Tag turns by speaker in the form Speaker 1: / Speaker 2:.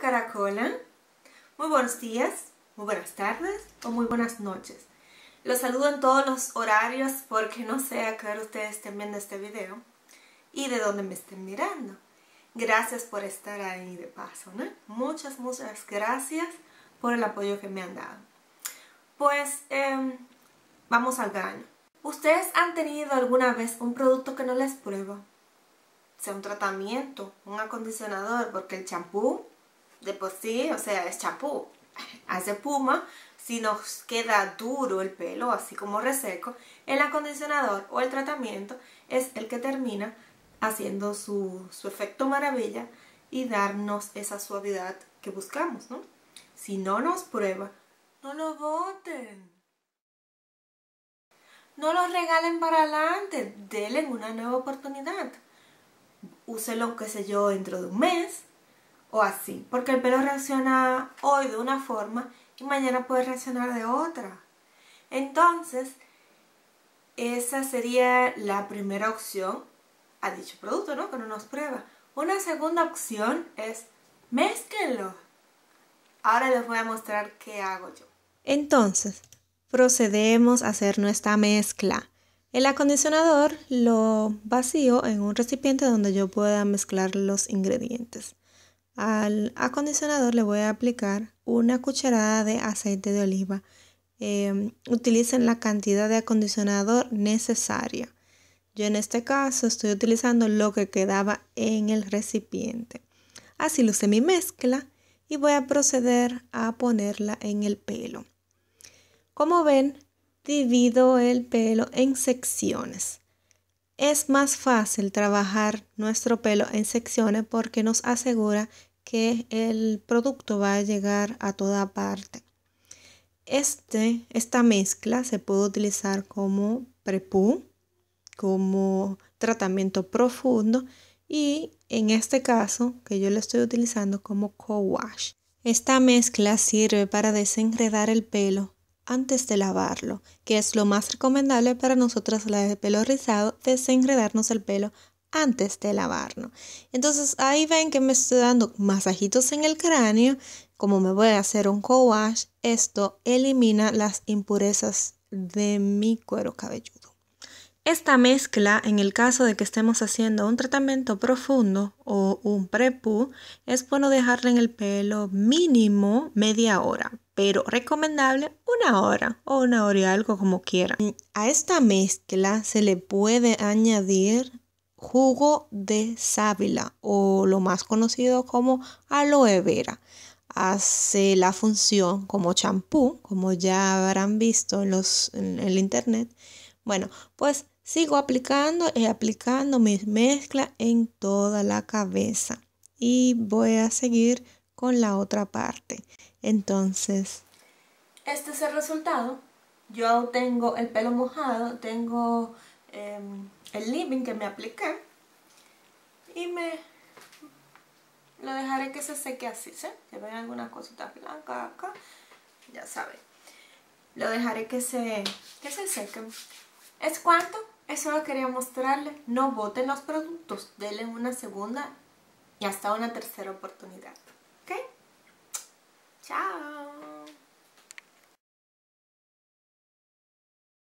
Speaker 1: Caracola. Muy buenos días, muy buenas tardes o muy buenas noches. Los saludo en todos los horarios porque no sé a qué hora ustedes estén viendo este video y de dónde me estén mirando. Gracias por estar ahí de paso, ¿no? Muchas, muchas gracias por el apoyo que me han dado. Pues em, vamos al grano. ¿Ustedes han tenido alguna vez un producto que no les prueba? sea un tratamiento, un acondicionador, porque el champú de por sí, o sea, es champú. Hace puma, si nos queda duro el pelo, así como reseco, el acondicionador o el tratamiento es el que termina haciendo su, su efecto maravilla y darnos esa suavidad que buscamos, ¿no? Si no nos prueba, no lo voten. No lo regalen para adelante, denle una nueva oportunidad. Úselo, qué sé yo, dentro de un mes o así. Porque el pelo reacciona hoy de una forma y mañana puede reaccionar de otra. Entonces, esa sería la primera opción a dicho producto, ¿no? Que no nos prueba. Una segunda opción es mezclenlo. Ahora les voy a mostrar qué hago yo. Entonces, procedemos a hacer nuestra mezcla. El acondicionador lo vacío en un recipiente donde yo pueda mezclar los ingredientes. Al acondicionador le voy a aplicar una cucharada de aceite de oliva. Em, utilicen la cantidad de acondicionador necesaria. Yo en este caso estoy utilizando lo que quedaba en el recipiente. Así luce mi mezcla y voy a proceder a ponerla en el pelo. Como ven, divido el pelo en secciones. Es más fácil trabajar nuestro pelo en secciones porque nos asegura que el producto va a llegar a toda parte. Este, esta mezcla se puede utilizar como prepú, como tratamiento profundo y en este caso que yo lo estoy utilizando como co-wash. Esta mezcla sirve para desenredar el pelo antes de lavarlo, que es lo más recomendable para nosotras las de pelo rizado, desenredarnos el pelo antes de lavarlo. Entonces ahí ven que me estoy dando masajitos en el cráneo, como me voy a hacer un co-wash, esto elimina las impurezas de mi cuero cabelludo. Esta mezcla, en el caso de que estemos haciendo un tratamiento profundo o un prepu, es bueno dejarla en el pelo mínimo media hora, pero recomendable una hora o una hora y algo como quieran. A esta mezcla se le puede añadir jugo de sábila o lo más conocido como aloe vera. Hace la función como champú, como ya habrán visto en el internet bueno, pues sigo aplicando y eh, aplicando mis mezclas en toda la cabeza. Y voy a seguir con la otra parte. Entonces... Este es el resultado. Yo tengo el pelo mojado, tengo em, el living que me apliqué y me lo dejaré que se seque así, ¿sí? Que ven alguna cosita blancas acá, ya saben. Lo dejaré que se, que se seque. ¿Es cuánto? Eso lo quería mostrarle. No voten los productos, denle una segunda y hasta una tercera oportunidad. ¿Ok? Chao.